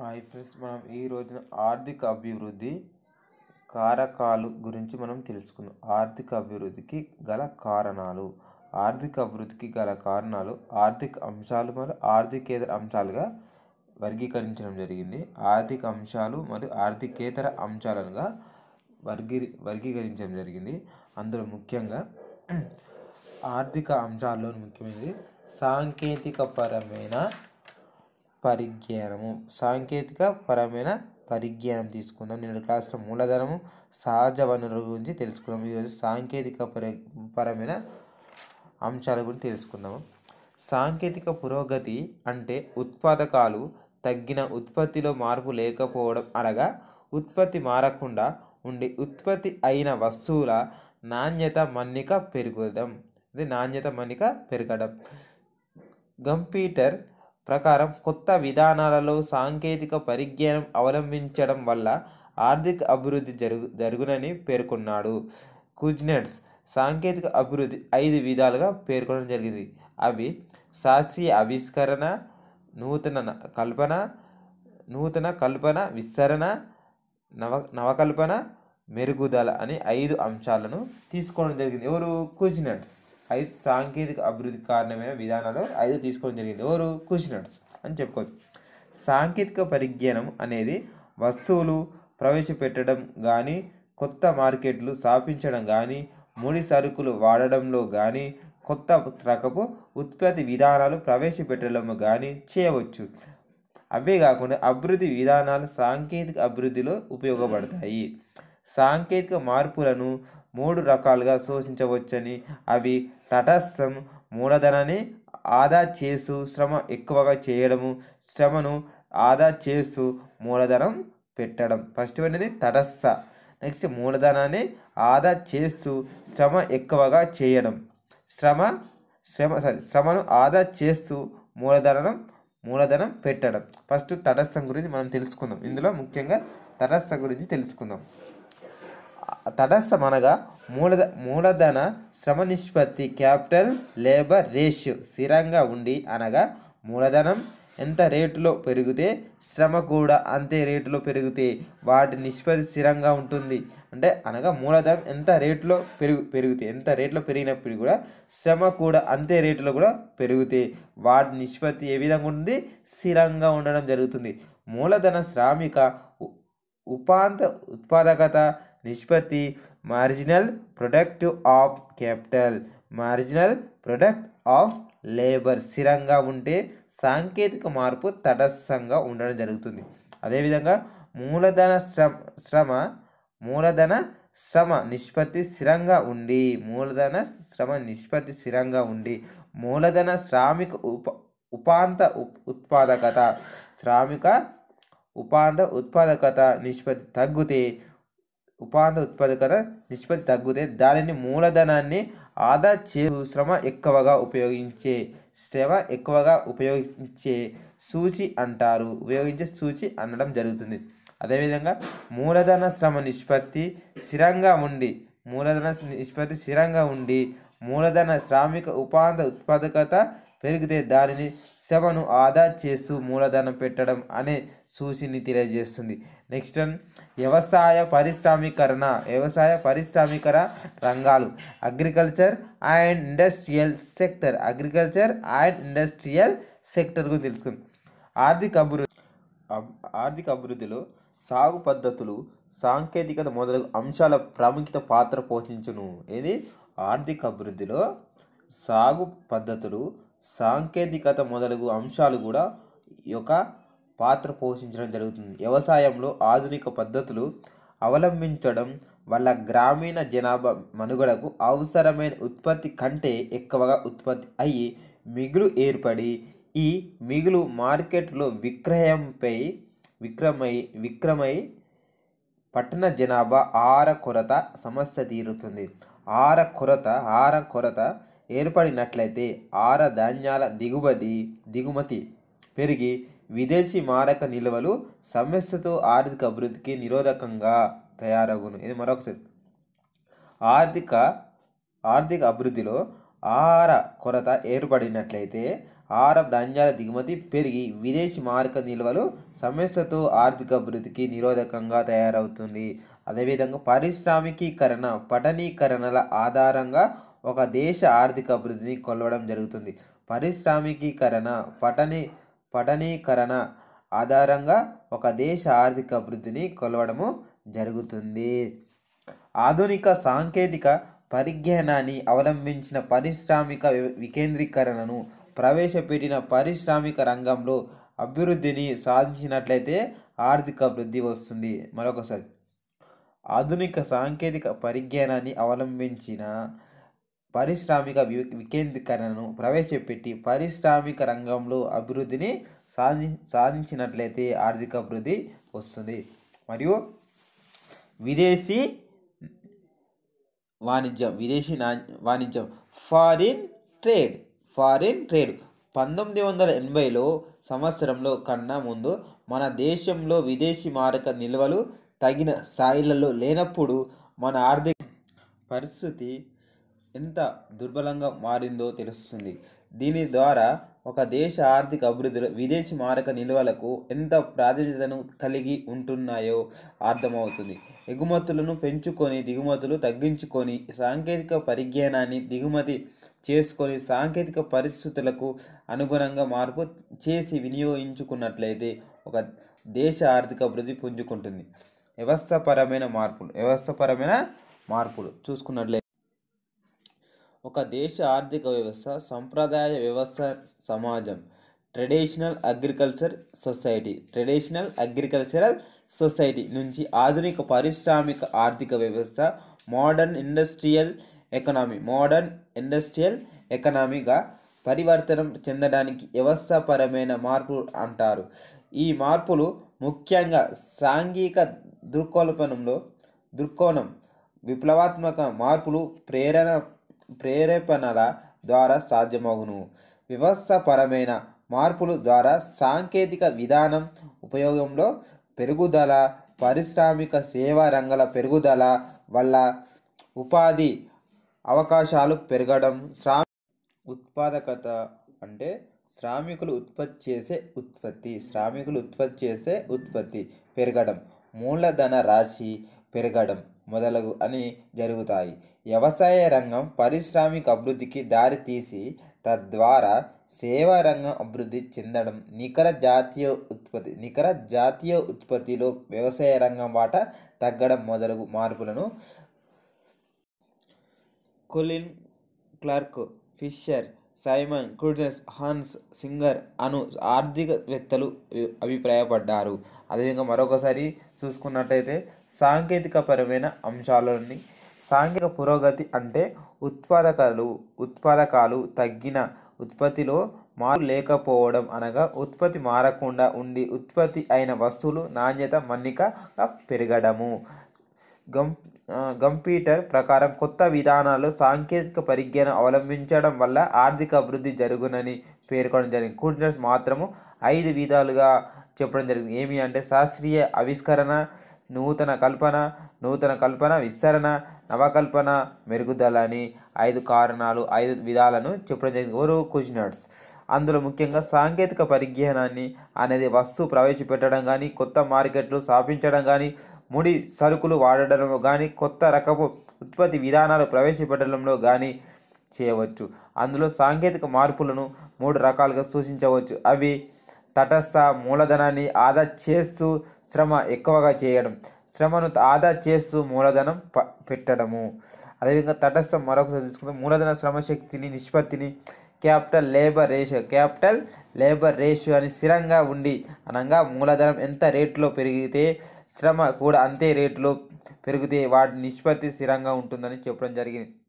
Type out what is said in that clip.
hi friends మనం ఈ రోజున ఆర్థిక అభివృద్ధి కారకాలు గురించి మనం తెలుసుకుందాం ఆర్థిక అభివృద్ధికి గల కారణాలు ఆర్థిక అభివృద్ధికి గల కారణాలు ఆర్థిక అంశాలు మరియు ఆర్థికేతర అంశాలుగా వర్గీకరించడం జరిగింది ఆర్థిక అంశాలు మరియు ఆర్థికేతర అంశాలనుగా వర్గీ వర్గీకరించడం జరిగింది అందులో ముఖ్యంగా ఆర్థిక అంశాల్లో ముఖ్యమైనది సాంకేతికపరమైన పరిజ్ఞానము సాంకేతిక పరమైన పరిజ్ఞానం తీసుకుందాం నేను క్లాస్లో మూలధనము సహజ వనరుల గురించి తెలుసుకుందాం ఈరోజు సాంకేతిక పరి పరమైన అంశాల గురించి తెలుసుకుందాము సాంకేతిక పురోగతి అంటే ఉత్పాదకాలు తగ్గిన ఉత్పత్తిలో మార్పు లేకపోవడం అనగా ఉత్పత్తి మారకుండా ఉండి ఉత్పత్తి అయిన వస్తువుల నాణ్యత మన్నిక పెరుగుదం ఇది నాణ్యత మన్నిక పెరగడం కంప్యూటర్ ప్రకారం కొత్త విధానాలలో సాంకేతిక పరిజ్ఞానం అవలంబించడం వల్ల ఆర్థిక అభివృద్ధి జరుగు జరుగునని పేర్కొన్నాడు కుజ్నెట్స్ సాంకేతిక అభివృద్ధి ఐదు విధాలుగా పేర్కొనడం జరిగింది అవి శాస్త్రీయ ఆవిష్కరణ నూతన కల్పన నూతన కల్పన విస్తరణ నవ నవకల్పన మెరుగుదల అని ఐదు అంశాలను తీసుకోవడం జరిగింది ఎవరు కుజ్నెట్స్ ఐదు సాంకేతిక అభివృద్ధి కారణమైన విధానాలు ఐదు తీసుకోవడం జరిగింది ఎవరు క్వశ్చనర్స్ అని చెప్పుకోవచ్చు సాంకేతిక పరిజ్ఞానం అనేది వస్తువులు ప్రవేశపెట్టడం కానీ కొత్త మార్కెట్లు స్థాపించడం కానీ ముడి సరుకులు వాడడంలో కానీ కొత్త రకపు ఉత్పత్తి విధానాలు ప్రవేశపెట్టడంలో కానీ చేయవచ్చు అవే కాకుండా అభివృద్ధి విధానాలు సాంకేతిక అభివృద్ధిలో ఉపయోగపడతాయి సాంకేతిక మార్పులను మూడు రకాలుగా శోషించవచ్చని అవి తటస్థం మూలధనాన్ని ఆదా చేసు శ్రమ ఎక్కువగా చేయడము శ్రమను ఆదా చేసు మూలధనం పెట్టడం ఫస్ట్ అనేది తటస్థ నెక్స్ట్ మూలధనాన్ని ఆదా చేస్తూ శ్రమ ఎక్కువగా చేయడం శ్రమ శ్రమ సారీ శ్రమను ఆదా చేస్తూ మూలధనం మూలధనం పెట్టడం ఫస్ట్ తటస్థం గురించి మనం తెలుసుకుందాం ఇందులో ముఖ్యంగా తటస్థ గురించి తెలుసుకుందాం తటస్థం అనగా మూలధ మూలధన శ్రమ నిష్పత్తి క్యాపిటల్ లేబర్ రేషియో స్థిరంగా ఉండి అనగా మూలధనం ఎంత రేటులో పెరిగితే శ్రమ కూడా అంతే రేటులో పెరిగితే వాటి నిష్పత్తి స్థిరంగా ఉంటుంది అంటే అనగా మూలధనం ఎంత రేటులో పెరుగు పెరిగితే ఎంత రేట్లో పెరిగినప్పుడు కూడా శ్రమ కూడా అంతే రేటులో కూడా పెరిగితే వాటి నిష్పత్తి ఏ విధంగా ఉంటుంది స్థిరంగా ఉండడం జరుగుతుంది మూలధన శ్రామిక ఉపాంత ఉత్పాదకత నిష్పత్తి marginal product of capital marginal product of labour స్థిరంగా ఉంటే సాంకేతిక మార్పు తటస్థంగా ఉండడం జరుగుతుంది అదేవిధంగా మూలధన శ్రమ శ్రమ మూలధన శ్రమ నిష్పత్తి స్థిరంగా ఉండి మూలధన శ్రమ నిష్పత్తి స్థిరంగా ఉండి మూలధన శ్రామిక ఉప ఉపాంత ఉత్పాదకత శ్రామిక ఉపాంత ఉత్పాదకత నిష్పత్తి తగ్గితే ఉపాధి ఉత్పాదకత నిష్పత్తి తగ్గితే దానిని మూలధనాన్ని ఆదా చే శ్రమ ఎక్కువగా ఉపయోగించే శ్రమ ఎక్కువగా ఉపయోగించే సూచి అంటారు ఉపయోగించే సూచి అనడం జరుగుతుంది అదేవిధంగా మూలధన శ్రమ నిష్పత్తి స్థిరంగా ఉండి మూలధన నిష్పత్తి స్థిరంగా ఉండి మూలధన శ్రామిక ఉపాధి ఉత్పాదకత పెరిగితే దానిని శవను ఆదా చేస్తూ మూలధనం పెట్టడం అనే సూచిని తెలియజేస్తుంది నెక్స్ట్ వ్యవసాయ పరిశ్రామీకరణ వ్యవసాయ పరిశ్రామికర రంగాలు agriculture and industrial sector agriculture and industrial sector గురించి తెలుసుకుంది ఆర్థిక అభివృద్ధి ఆర్థిక అభివృద్ధిలో సాగు పద్ధతులు సాంకేతికత మొదలగు అంశాల ప్రాముఖ్యత పాత్ర పోషించును ఇది ఆర్థిక అభివృద్ధిలో సాగు పద్ధతులు సాంకేతికత మొదలగు అంశాలు కూడా ఒక యొక్క పాత్ర పోషించడం జరుగుతుంది వ్యవసాయంలో ఆధునిక పద్ధతులు అవలంబించడం వల్ల గ్రామీణ జనాభా మనుగడకు అవసరమైన ఉత్పత్తి కంటే ఎక్కువగా ఉత్పత్తి అయ్యి మిగులు ఏర్పడి ఈ మిగులు మార్కెట్లో విక్రయంపై విక్రమై విక్రమై పట్టణ జనాభా ఆర కొరత సమస్య తీరుతుంది ఆర కొరత ఆర కొరత ఏర్పడినట్లయితే ఆర ధాన్యాల దిగుబడి దిగుమతి పెరిగి విదేశీ మారక నిల్వలు సమస్యతో ఆర్థిక అభివృద్ధికి నిరోధకంగా తయారగును ఇది మరొకసారి ఆర్థిక ఆర్థిక అభివృద్ధిలో ఆహార కొరత ఏర్పడినట్లయితే ఆహార ధాన్యాల దిగుమతి పెరిగి విదేశీ మారక నిల్వలు సమస్యతో ఆర్థిక అభివృద్ధికి నిరోధకంగా తయారవుతుంది అదేవిధంగా పారిశ్రామికీకరణ పఠనీకరణల ఆధారంగా ఒక దేశ ఆర్థిక అభివృద్ధిని కొలవడం జరుగుతుంది పారిశ్రామికీకరణ పటని పటనీకరణ ఆధారంగా ఒక దేశ ఆర్థిక అభివృద్ధిని కొలవడము జరుగుతుంది ఆధునిక సాంకేతిక పరిజ్ఞానాన్ని అవలంబించిన పారిశ్రామిక వికేంద్రీకరణను ప్రవేశపెట్టిన పారిశ్రామిక రంగంలో అభివృద్ధిని సాధించినట్లయితే ఆర్థిక అభివృద్ధి వస్తుంది మరొకసారి ఆధునిక సాంకేతిక పరిజ్ఞానాన్ని అవలంబించిన పారిశ్రామిక వికేంద్రీకరణను ప్రవేశపెట్టి పారిశ్రామిక రంగంలో అభివృద్ధిని సాధి సాధించినట్లయితే ఆర్థిక అభివృద్ధి వస్తుంది మరియు విదేశీ వాణిజ్యం విదేశీ నా వాణిజ్యం ఫారిన్ ట్రేడ్ ఫారిన్ ట్రేడ్ పంతొమ్మిది వందల ఎనభైలో సంవత్సరంలో కన్నా ముందు మన దేశంలో విదేశీ మారక నిల్వలు తగిన స్థాయిలలో లేనప్పుడు మన ఆర్థిక పరిస్థితి ఎంత దుర్బలంగా మారిందో తెలుస్తుంది దీని ద్వారా ఒక దేశ ఆర్థిక అభివృద్ధిలో విదేశీ మారక నిల్వలకు ఎంత ప్రాధాన్యతను కలిగి ఉంటున్నాయో అర్థమవుతుంది ఎగుమతులను పెంచుకొని దిగుమతులు తగ్గించుకొని సాంకేతిక పరిజ్ఞానాన్ని దిగుమతి చేసుకొని సాంకేతిక పరిస్థితులకు అనుగుణంగా మార్పు చేసి వినియోగించుకున్నట్లయితే ఒక దేశ ఆర్థిక అభివృద్ధి పుంజుకుంటుంది వ్యవస్థపరమైన మార్పులు వ్యవస్థపరమైన మార్పులు చూసుకున్నట్లయితే ఒక దేశ ఆర్థిక వ్యవస్థ సంప్రదాయ వ్యవస్థ సమాజం traditional agriculture society traditional agricultural society నుంచి ఆధునిక పారిశ్రామిక ఆర్థిక వ్యవస్థ modern industrial economy modern industrial ఎకనామీగా పరివర్తనం చెందడానికి వ్యవస్థపరమైన మార్పు అంటారు ఈ మార్పులు ముఖ్యంగా సాంఘిక దృక్కోణంలో దృక్కోణం విప్లవాత్మక మార్పులు ప్రేరణ ప్రేరేపణల ద్వారా సాధ్యమగును వ్యవస్థపరమైన మార్పుల ద్వారా సాంకేతిక విధానం ఉపయోగంలో పెరుగుదల పారిశ్రామిక సేవా రంగాల పెరుగుదల వల్ల ఉపాధి అవకాశాలు పెరగడం శ్రా ఉత్పాదకత అంటే శ్రామికులు ఉత్పత్తి చేసే ఉత్పత్తి శ్రామికులు ఉత్పత్తి చేసే ఉత్పత్తి పెరగడం మూలధన రాశి పెరగడం మొదలగు అని జరుగుతాయి వ్యవసాయ రంగం పారిశ్రామిక అభివృద్ధికి దారితీసి తద్వారా సేవా రంగం అభివృద్ధి చెందడం నికర జాతీయ ఉత్పత్తి నికర జాతీయ ఉత్పత్తిలో వ్యవసాయ రంగం వాటా తగ్గడం మొదలగు మార్పులను కొలిన్ క్లార్క్ ఫిషర్ సైమన్ కుర్జెస్ హాన్స్ సింగర్ అను ఆర్థికవేత్తలు అభిప్రాయపడ్డారు అదేవిధంగా మరొకసారి చూసుకున్నట్టయితే సాంకేతికపరమైన అంశాలని సాంఘిక పురోగతి అంటే ఉత్పాదకాలు ఉత్పాదకాలు తగ్గిన ఉత్పత్తిలో మార్పు లేకపోవడం అనగా ఉత్పత్తి మారకుండా ఉండి ఉత్పత్తి అయిన వస్తువులు నాణ్యత మన్నికగా పెరగడము గం గంపీటర్ ప్రకారం కొత్త విధానాలు సాంకేతిక పరిజ్ఞానం అవలంబించడం వల్ల ఆర్థిక అభివృద్ధి జరుగునని పేర్కొనడం జరిగింది కూడినర్స్ మాత్రము ఐదు విధాలుగా చెప్పడం జరిగింది ఏమి అంటే శాస్త్రీయ ఆవిష్కరణ నూతన కల్పన నూతన కల్పన విస్తరణ నవకల్పన మెరుగుదల అని ఐదు కారణాలు ఐదు విధాలను చెప్పడం జరిగింది ఓరో క్వశ్చనర్స్ అందులో ముఖ్యంగా సాంకేతిక పరిజ్ఞానాన్ని అనేది వస్తువు ప్రవేశపెట్టడం కానీ కొత్త మార్కెట్లు స్థాపించడం కానీ ముడి సరుకులు వాడడంలో కానీ కొత్త రకపు ఉత్పత్తి విధానాలు ప్రవేశపెట్టడంలో కానీ చేయవచ్చు అందులో సాంకేతిక మార్పులను మూడు రకాలుగా సూచించవచ్చు అవి తటస్థ మూలధనాన్ని ఆదా చేస్తూ శ్రమ ఎక్కువగా చేయడం శ్రమను ఆదా చేస్తూ మూలధనం ప పెట్టడము అదేవిధంగా తటస్థ మరొకసారి తీసుకుంటే మూలధన శ్రమశక్తిని నిష్పత్తిని capital labour ratio capital labour ratio అని స్థిరంగా ఉండి అనగా మూలధనం ఎంత రేట్లో పెరిగితే శ్రమ కూడా అంతే రేట్లో పెరిగితే వాటి నిష్పత్తి స్థిరంగా ఉంటుందని చెప్పడం జరిగింది